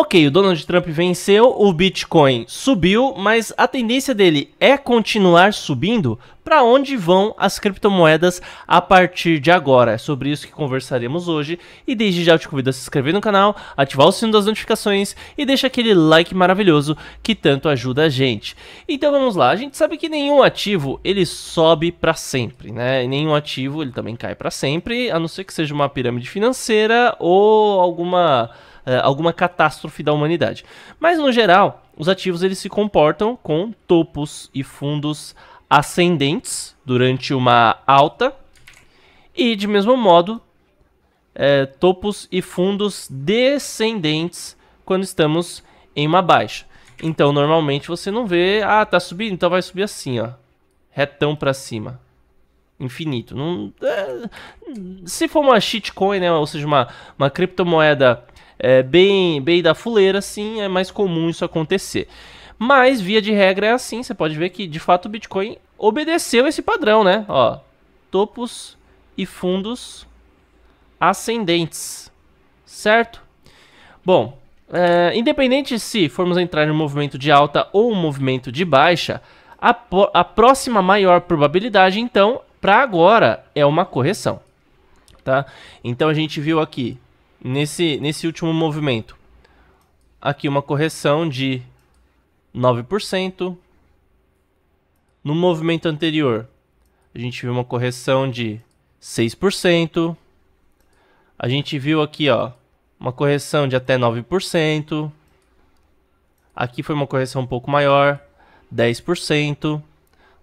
Ok, o Donald Trump venceu, o Bitcoin subiu, mas a tendência dele é continuar subindo? Para onde vão as criptomoedas a partir de agora? É sobre isso que conversaremos hoje. E desde já eu te convido a se inscrever no canal, ativar o sino das notificações e deixar aquele like maravilhoso que tanto ajuda a gente. Então vamos lá, a gente sabe que nenhum ativo ele sobe para sempre, né? nenhum ativo ele também cai para sempre, a não ser que seja uma pirâmide financeira ou alguma eh, alguma catástrofe da humanidade. Mas no geral, os ativos eles se comportam com topos e fundos ascendentes durante uma alta e de mesmo modo é, topos e fundos descendentes quando estamos em uma baixa. Então normalmente você não vê, ah, tá subindo, então vai subir assim, ó, retão para cima infinito. Não, é, se for uma shitcoin, né, ou seja, uma, uma criptomoeda é, bem, bem da fuleira, sim, é mais comum isso acontecer. Mas, via de regra, é assim. Você pode ver que, de fato, o Bitcoin obedeceu esse padrão, né? Ó, topos e fundos ascendentes, certo? Bom, é, independente se formos entrar em um movimento de alta ou um movimento de baixa, a, a próxima maior probabilidade, então, para agora é uma correção, tá? Então a gente viu aqui nesse nesse último movimento aqui uma correção de 9%. No movimento anterior, a gente viu uma correção de 6%. A gente viu aqui, ó, uma correção de até 9%. Aqui foi uma correção um pouco maior, 10%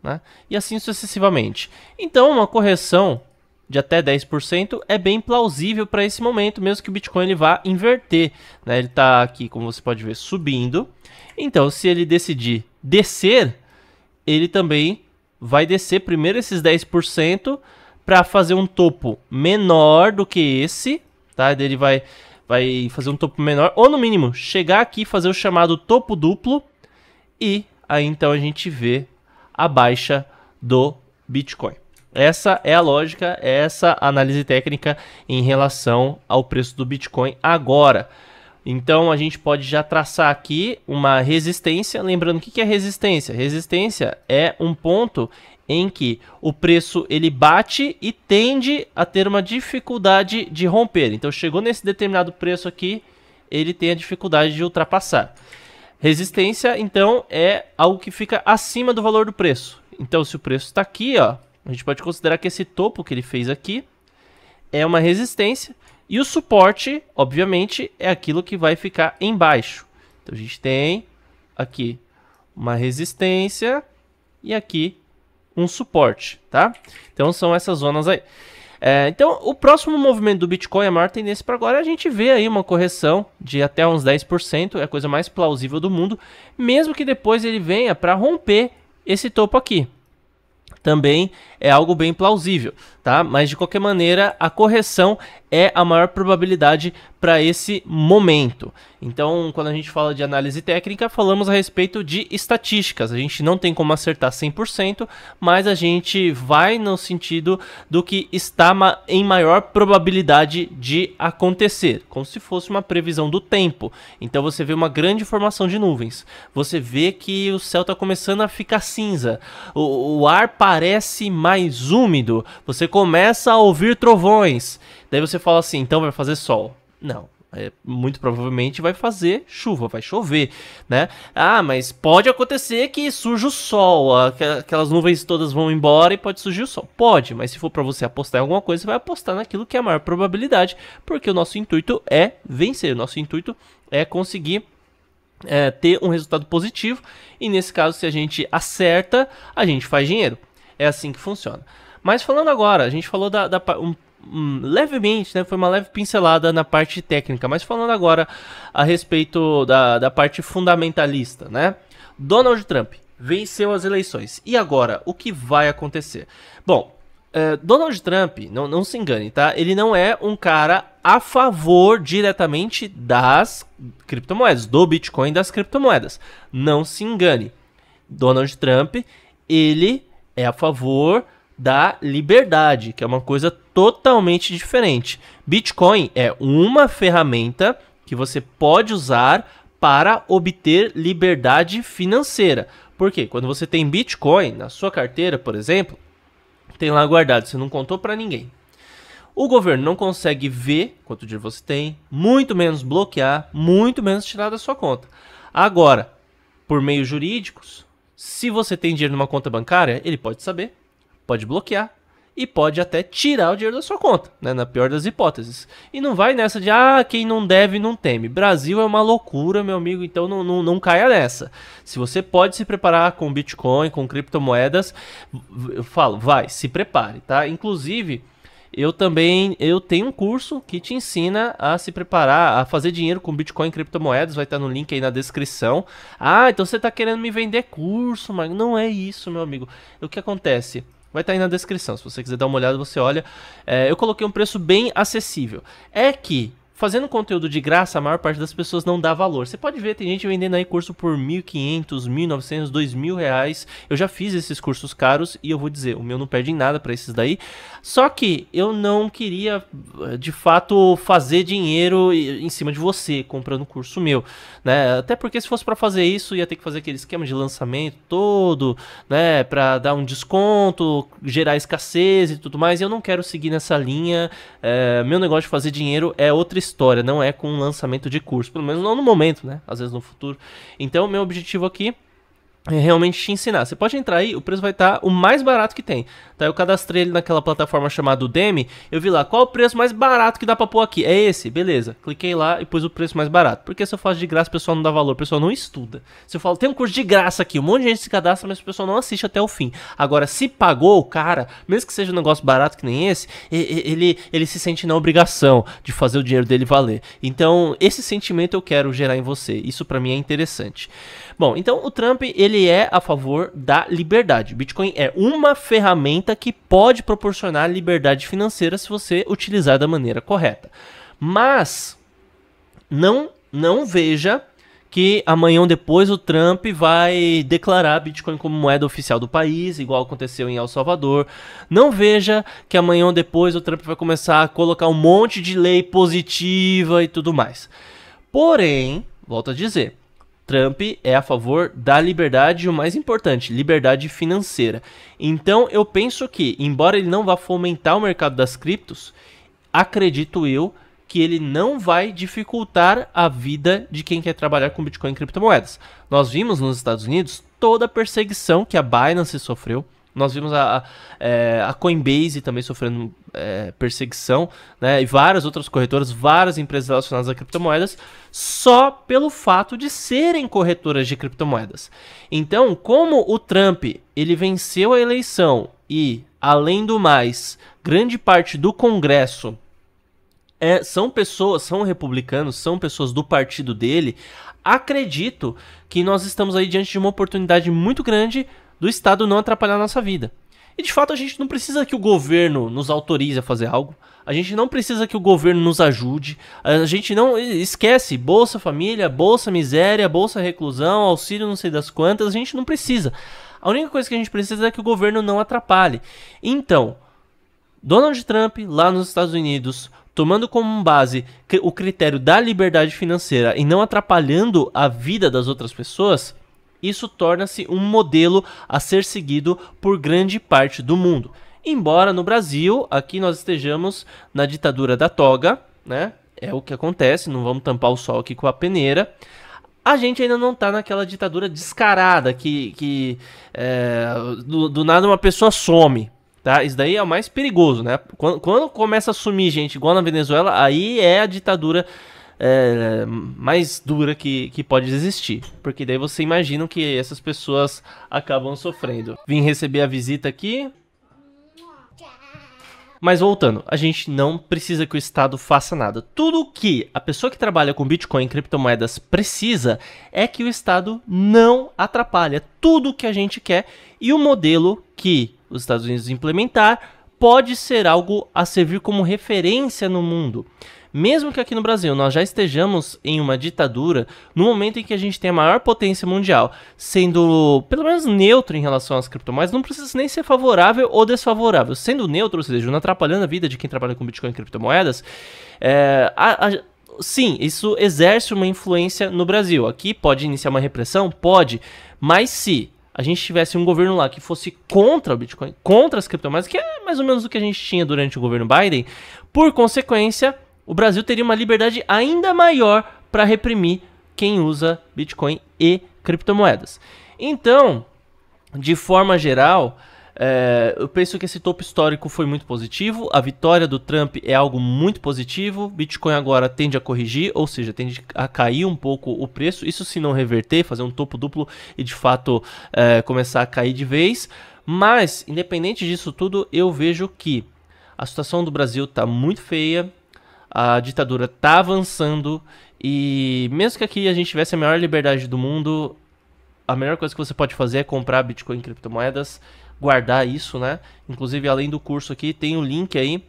né? e assim sucessivamente. Então, uma correção de até 10% é bem plausível para esse momento, mesmo que o Bitcoin ele vá inverter. Né? Ele está aqui, como você pode ver, subindo. Então, se ele decidir descer, ele também vai descer primeiro esses 10% para fazer um topo menor do que esse. Tá? Ele vai, vai fazer um topo menor, ou no mínimo, chegar aqui fazer o chamado topo duplo. E aí então a gente vê a baixa do Bitcoin. Essa é a lógica, é essa análise técnica em relação ao preço do Bitcoin agora. Então a gente pode já traçar aqui uma resistência. Lembrando, o que é resistência? Resistência é um ponto em que o preço ele bate e tende a ter uma dificuldade de romper. Então chegou nesse determinado preço aqui, ele tem a dificuldade de ultrapassar. Resistência, então, é algo que fica acima do valor do preço. Então, se o preço está aqui, ó, a gente pode considerar que esse topo que ele fez aqui é uma resistência. E o suporte, obviamente, é aquilo que vai ficar embaixo. Então, a gente tem aqui uma resistência e aqui um suporte, tá? Então, são essas zonas aí. É, então, o próximo movimento do Bitcoin, a maior tendência para agora é a gente ver aí uma correção de até uns 10%, é a coisa mais plausível do mundo, mesmo que depois ele venha para romper esse topo aqui. Também é algo bem plausível, tá? Mas de qualquer maneira, a correção é a maior probabilidade para esse momento. Então, quando a gente fala de análise técnica, falamos a respeito de estatísticas. A gente não tem como acertar 100%, mas a gente vai no sentido do que está em maior probabilidade de acontecer, como se fosse uma previsão do tempo. Então, você vê uma grande formação de nuvens. Você vê que o céu está começando a ficar cinza. O, o ar parece mais úmido. Você começa a ouvir trovões. Daí você fala assim, então vai fazer sol. Não, é, muito provavelmente vai fazer chuva, vai chover, né? Ah, mas pode acontecer que surja o sol, aquelas nuvens todas vão embora e pode surgir o sol. Pode, mas se for para você apostar em alguma coisa, você vai apostar naquilo que é a maior probabilidade, porque o nosso intuito é vencer, o nosso intuito é conseguir é, ter um resultado positivo e nesse caso, se a gente acerta, a gente faz dinheiro. É assim que funciona. Mas falando agora, a gente falou da, da um hum, levemente, né, foi uma leve pincelada na parte técnica, mas falando agora a respeito da, da parte fundamentalista, né? Donald Trump venceu as eleições. E agora, o que vai acontecer? Bom, é, Donald Trump, não, não se engane, tá? Ele não é um cara a favor diretamente das criptomoedas, do Bitcoin das criptomoedas. Não se engane. Donald Trump, ele é a favor da liberdade, que é uma coisa totalmente diferente. Bitcoin é uma ferramenta que você pode usar para obter liberdade financeira. Porque quando você tem Bitcoin na sua carteira, por exemplo, tem lá guardado, você não contou para ninguém. O governo não consegue ver quanto dinheiro você tem, muito menos bloquear, muito menos tirar da sua conta. Agora, por meios jurídicos, se você tem dinheiro numa conta bancária, ele pode saber, pode bloquear, e pode até tirar o dinheiro da sua conta, né? na pior das hipóteses. E não vai nessa de, ah, quem não deve não teme. Brasil é uma loucura, meu amigo, então não, não, não caia nessa. Se você pode se preparar com Bitcoin, com criptomoedas, eu falo, vai, se prepare, tá? Inclusive, eu também eu tenho um curso que te ensina a se preparar, a fazer dinheiro com Bitcoin e criptomoedas, vai estar no link aí na descrição. Ah, então você está querendo me vender curso, mas não é isso, meu amigo. O que acontece? Vai estar tá aí na descrição. Se você quiser dar uma olhada, você olha. É, eu coloquei um preço bem acessível. É que fazendo conteúdo de graça, a maior parte das pessoas não dá valor. Você pode ver, tem gente vendendo aí curso por 1.500, 1.900, 2.000 reais. Eu já fiz esses cursos caros e eu vou dizer, o meu não perde em nada para esses daí. Só que eu não queria, eh, de fato, fazer dinheiro em cima de você comprando curso meu, né? Até porque se fosse para fazer isso, ia ter que fazer aquele esquema de lançamento todo, né, para dar um desconto, gerar escassez e tudo mais. E eu não quero seguir nessa linha. É, meu negócio de fazer dinheiro é outra história, não é com um lançamento de curso, pelo menos não no momento, né? Às vezes no futuro. Então, o meu objetivo aqui é, realmente te ensinar. Você pode entrar aí, o preço vai estar tá o mais barato que tem. Tá? Eu cadastrei ele naquela plataforma chamada Udemy, eu vi lá qual o preço mais barato que dá pra pôr aqui. É esse, beleza. Cliquei lá e pus o preço mais barato. Porque se eu faço de graça, o pessoal não dá valor, o pessoal não estuda. Se eu falo, tem um curso de graça aqui, um monte de gente se cadastra, mas o pessoal não assiste até o fim. Agora, se pagou o cara, mesmo que seja um negócio barato que nem esse, ele, ele se sente na obrigação de fazer o dinheiro dele valer. Então, esse sentimento eu quero gerar em você. Isso para mim é interessante. Bom, então o Trump, ele ele é a favor da liberdade. Bitcoin é uma ferramenta que pode proporcionar liberdade financeira se você utilizar da maneira correta. Mas não não veja que amanhã ou depois o Trump vai declarar Bitcoin como moeda oficial do país, igual aconteceu em El Salvador. Não veja que amanhã ou depois o Trump vai começar a colocar um monte de lei positiva e tudo mais. Porém, volto a dizer, Trump é a favor da liberdade o mais importante, liberdade financeira. Então eu penso que, embora ele não vá fomentar o mercado das criptos, acredito eu que ele não vai dificultar a vida de quem quer trabalhar com Bitcoin e criptomoedas. Nós vimos nos Estados Unidos toda a perseguição que a Binance sofreu nós vimos a, a, é, a Coinbase também sofrendo é, perseguição, né? E várias outras corretoras, várias empresas relacionadas a criptomoedas, só pelo fato de serem corretoras de criptomoedas. Então, como o Trump ele venceu a eleição e, além do mais, grande parte do Congresso é, são pessoas, são republicanos, são pessoas do partido dele. Acredito que nós estamos aí diante de uma oportunidade muito grande do Estado não atrapalhar a nossa vida. E de fato a gente não precisa que o governo nos autorize a fazer algo. A gente não precisa que o governo nos ajude. A gente não esquece Bolsa Família, Bolsa Miséria, Bolsa Reclusão, auxílio não sei das quantas, a gente não precisa. A única coisa que a gente precisa é que o governo não atrapalhe. Então, Donald Trump lá nos Estados Unidos, tomando como base o critério da liberdade financeira e não atrapalhando a vida das outras pessoas, isso torna-se um modelo a ser seguido por grande parte do mundo. Embora no Brasil, aqui nós estejamos na ditadura da toga, né? É o que acontece, não vamos tampar o sol aqui com a peneira. A gente ainda não tá naquela ditadura descarada que, que é, do, do nada uma pessoa some, tá? Isso daí é o mais perigoso, né? Quando, quando, começa a sumir gente igual na Venezuela, aí é a ditadura é, mais dura que, que pode existir. Porque daí você imagina que essas pessoas acabam sofrendo. Vim receber a visita aqui. Mas voltando, a gente não precisa que o Estado faça nada. Tudo o que a pessoa que trabalha com Bitcoin e criptomoedas precisa é que o Estado não atrapalhe é tudo o que a gente quer e o modelo que os Estados Unidos implementar pode ser algo a servir como referência no mundo mesmo que aqui no Brasil nós já estejamos em uma ditadura, no momento em que a gente tem a maior potência mundial, sendo pelo menos neutro em relação às criptomoedas, não precisa nem ser favorável ou desfavorável. Sendo neutro, ou seja, não atrapalhando a vida de quem trabalha com Bitcoin e criptomoedas, é, a, a, sim, isso exerce uma influência no Brasil. Aqui pode iniciar uma repressão? Pode, mas se a gente tivesse um governo lá que fosse contra o Bitcoin, contra as criptomoedas, que é mais ou menos o que a gente tinha durante o governo Biden, por consequência, o Brasil teria uma liberdade ainda maior para reprimir quem usa Bitcoin e criptomoedas. Então, de forma geral, é, eu penso que esse topo histórico foi muito positivo. A vitória do Trump é algo muito positivo. Bitcoin agora tende a corrigir, ou seja, tende a cair um pouco o preço. Isso se não reverter, fazer um topo duplo e de fato é, começar a cair de vez. Mas, independente disso tudo, eu vejo que a situação do Brasil está muito feia a ditadura tá avançando e mesmo que aqui a gente tivesse a maior liberdade do mundo, a melhor coisa que você pode fazer é comprar Bitcoin e criptomoedas, guardar isso, né? Inclusive, além do curso aqui, tem o um link aí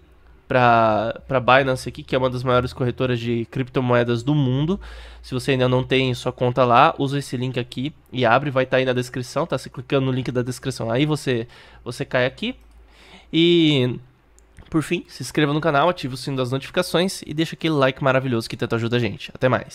para Binance aqui, que é uma das maiores corretoras de criptomoedas do mundo. Se você ainda não tem sua conta lá, usa esse link aqui e abre, vai estar tá aí na descrição, tá? se clicando no link da descrição, aí você, você cai aqui. E por fim, se inscreva no canal, ative o sino das notificações e deixa aquele like maravilhoso que tanto ajuda a gente. Até mais.